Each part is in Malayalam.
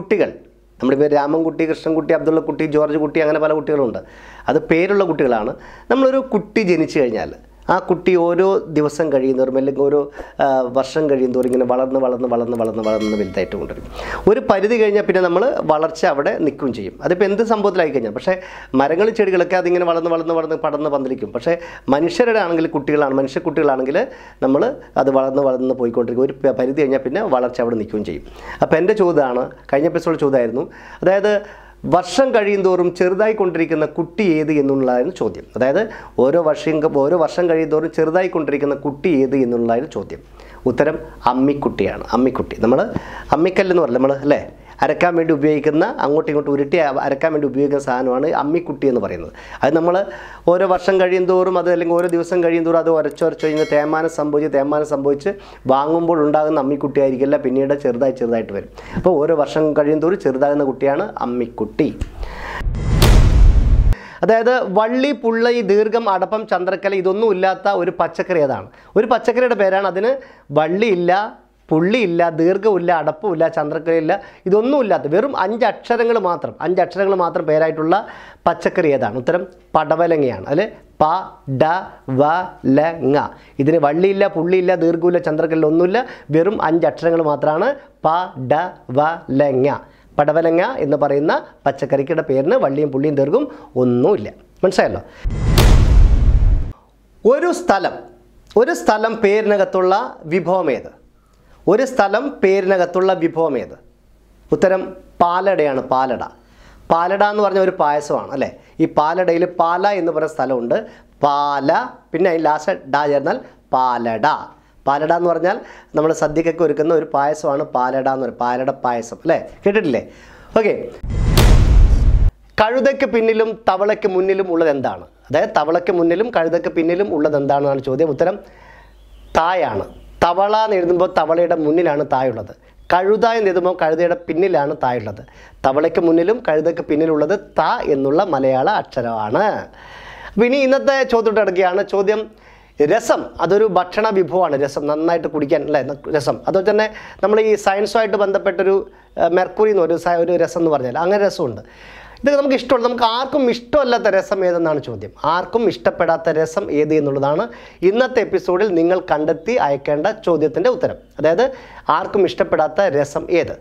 കുട്ടികൾ നമ്മുടെ പേര് രാമൻകുട്ടി കൃഷ്ണൻകുട്ടി അബ്ദുള്ളക്കുട്ടി ജോർജ് കുട്ടി അങ്ങനെ പല കുട്ടികളുണ്ട് അത് പേരുള്ള കുട്ടികളാണ് നമ്മളൊരു കുട്ടി ജനിച്ചു കഴിഞ്ഞാൽ ആ കുട്ടി ഓരോ ദിവസം കഴിയുന്നവരും അല്ലെങ്കിൽ ഓരോ വർഷം കഴിയുന്നവരും ഇങ്ങനെ വളർന്ന് വളർന്ന് വളർന്ന് വളർന്ന് വളർന്ന് വലുതായിട്ട് കൊണ്ടുവരും ഒരു പരിധി കഴിഞ്ഞാൽ പിന്നെ നമ്മൾ വളർച്ച അവിടെ നിൽക്കുകയും ചെയ്യും അതിപ്പോൾ എന്ത് സംഭവത്തിലായി കഴിഞ്ഞാൽ പക്ഷേ മരങ്ങൾ ചെടികളൊക്കെ അതിങ്ങനെ വളർന്ന് വളർന്ന് വളർന്ന് പടർന്ന് പന്തലിക്കും പക്ഷേ മനുഷ്യരുടെ ആണെങ്കിൽ കുട്ടികളാണ് മനുഷ്യ കുട്ടികളാണെങ്കിൽ നമ്മൾ അത് വളർന്ന് വളർന്ന് പോയിക്കൊണ്ടിരിക്കും ഒരു പരിധി കഴിഞ്ഞാൽ പിന്നെ വളർച്ച അവിടെ നിൽക്കുകയും ചെയ്യും അപ്പോൾ എൻ്റെ ചോദ്യമാണ് കഴിഞ്ഞ എപ്പിസോഡ് ചോദ്യമായിരുന്നു അതായത് വർഷം കഴിയുന്തോറും ചെറുതായിക്കൊണ്ടിരിക്കുന്ന കുട്ടി ഏത് എന്നുള്ളതായിരുന്നു ചോദ്യം അതായത് ഓരോ വർഷം ഓരോ വർഷം കഴിയുന്തോറും ചെറുതായിക്കൊണ്ടിരിക്കുന്ന കുട്ടി ഏത് എന്നുള്ളതായിരുന്നു ചോദ്യം ഉത്തരം അമ്മിക്കുട്ടിയാണ് അമ്മിക്കുട്ടി നമ്മൾ അമ്മിക്കല്ലെന്ന് പറഞ്ഞു നമ്മൾ അല്ലേ അരക്കാൻ വേണ്ടി ഉപയോഗിക്കുന്ന അങ്ങോട്ടും ഇങ്ങോട്ടും ഉരുട്ടി അരക്കാൻ വേണ്ടി ഉപയോഗിക്കുന്ന സാധനമാണ് അമ്മിക്കുട്ടി എന്ന് പറയുന്നത് അത് നമ്മൾ ഓരോ വർഷം കഴിയും തോറും അത് അല്ലെങ്കിൽ ഓരോ ദിവസം കഴിയും തോറും അത് ഉരച്ചൊരച്ച് കഴിഞ്ഞാൽ തേമാനം സംഭവിച്ച് തേമാനം സംഭവിച്ച് വാങ്ങുമ്പോൾ ഉണ്ടാകുന്ന അമ്മിക്കുട്ടി ആയിരിക്കില്ല പിന്നീട് ചെറുതായി ചെറുതായിട്ട് വരും അപ്പോൾ ഓരോ വർഷം കഴിയും തോറും ചെറുതാകുന്ന കുട്ടിയാണ് അമ്മിക്കുട്ടി അതായത് വള്ളി പുള്ളി ദീർഘം അടപ്പം ചന്ദ്രക്കല ഇതൊന്നും ഇല്ലാത്ത ഒരു പച്ചക്കറി അതാണ് ഒരു പച്ചക്കറിയുടെ പേരാണ് അതിന് വള്ളിയില്ല പുള്ളിയില്ല ദീർഘമില്ല അടപ്പുമില്ല ചന്ദ്രക്കലയില്ല ഇതൊന്നുമില്ലാത്ത വെറും അഞ്ച് അക്ഷരങ്ങൾ മാത്രം അഞ്ച് അക്ഷരങ്ങൾ മാത്രം പേരായിട്ടുള്ള പച്ചക്കറി ഏതാണ് ഉത്തരം പടവലങ്ങയാണ് അല്ലെ പ ഡ വ ല ങ ഇതിന് വള്ളിയില്ല പുള്ളിയില്ല ദീർഘമില്ല ചന്ദ്രക്കലിൽ ഒന്നുമില്ല വെറും അഞ്ച് അക്ഷരങ്ങൾ മാത്രമാണ് പ ഡ വ ല ങ പടവലങ്ങ എന്ന് പറയുന്ന പച്ചക്കറിക്കുടെ പേരിന് വള്ളിയും പുള്ളിയും ദീർഘവും ഒന്നുമില്ല മനസ്സിലായല്ലോ ഒരു സ്ഥലം ഒരു സ്ഥലം പേരിനകത്തുള്ള വിഭവം ഏത് ഒരു സ്ഥലം പേരിനകത്തുള്ള വിഭവം ഏത് ഉത്തരം പാലടയാണ് പാലട പാലട എന്ന് പറഞ്ഞ ഒരു പായസമാണ് അല്ലേ ഈ പാലടയിൽ പാല എന്ന് പറഞ്ഞ സ്ഥലമുണ്ട് പാല പിന്നെ അതിൽ ലാസ്റ്റ് ഡ ചേർന്നാൽ പാലട പാലട എന്ന് പറഞ്ഞാൽ നമ്മൾ സദ്യക്കൊക്കെ ഒരുക്കുന്ന ഒരു പായസമാണ് പാലട എന്ന് പറയുന്നത് പാലട പായസം അല്ലേ കേട്ടിട്ടില്ലേ ഓക്കെ കഴുതയ്ക്ക് പിന്നിലും തവളയ്ക്ക് മുന്നിലും ഉള്ളത് എന്താണ് അതായത് തവളയ്ക്ക് മുന്നിലും കഴുതയ്ക്ക് പിന്നിലും ഉള്ളത് എന്താണെന്നാണ് ചോദ്യം ഉത്തരം തായാണ് തവള എന്ന് എഴുതുമ്പോൾ തവളയുടെ മുന്നിലാണ് തായുള്ളത് കഴുത എന്ന് എഴുതുമ്പോൾ കഴുതയുടെ പിന്നിലാണ് തായുള്ളത് തവളയ്ക്ക് മുന്നിലും കഴുതയ്ക്ക് പിന്നിലുള്ളത് ത എന്നുള്ള മലയാള അക്ഷരമാണ് അപ്പോൾ ഇനി ഇന്നത്തെ ചോദ്യത്തോട് അടുക്കുകയാണ് ചോദ്യം രസം അതൊരു ഭക്ഷണ വിഭവമാണ് രസം നന്നായിട്ട് കുടിക്കാൻ അല്ലേ രസം അതുപോലെ തന്നെ നമ്മൾ ഈ സയൻസുമായിട്ട് ബന്ധപ്പെട്ടൊരു മെർക്കുറി എന്ന് ഒരു ഒരു രസം എന്ന് പറഞ്ഞാൽ അങ്ങനെ രസമുണ്ട് ഇതൊക്കെ നമുക്ക് ഇഷ്ടമുള്ള നമുക്ക് ആർക്കും ഇഷ്ടമല്ലാത്ത രസം ഏതെന്നാണ് ചോദ്യം ആർക്കും ഇഷ്ടപ്പെടാത്ത രസം ഏത് എന്നുള്ളതാണ് ഇന്നത്തെ എപ്പിസോഡിൽ നിങ്ങൾ കണ്ടെത്തി അയക്കേണ്ട ചോദ്യത്തിൻ്റെ ഉത്തരം അതായത് ആർക്കും ഇഷ്ടപ്പെടാത്ത രസം ഏത്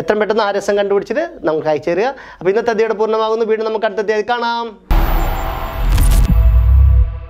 എത്രയും പെട്ടെന്ന് ആ രസം കണ്ടുപിടിച്ചിട്ട് നമുക്ക് അയച്ചു തരിക അപ്പോൾ ഇന്നത്തെ അധ്യയുടെ പൂർണ്ണമാകുന്നു വീണ്ടും നമുക്ക് അടുത്ത കാണാം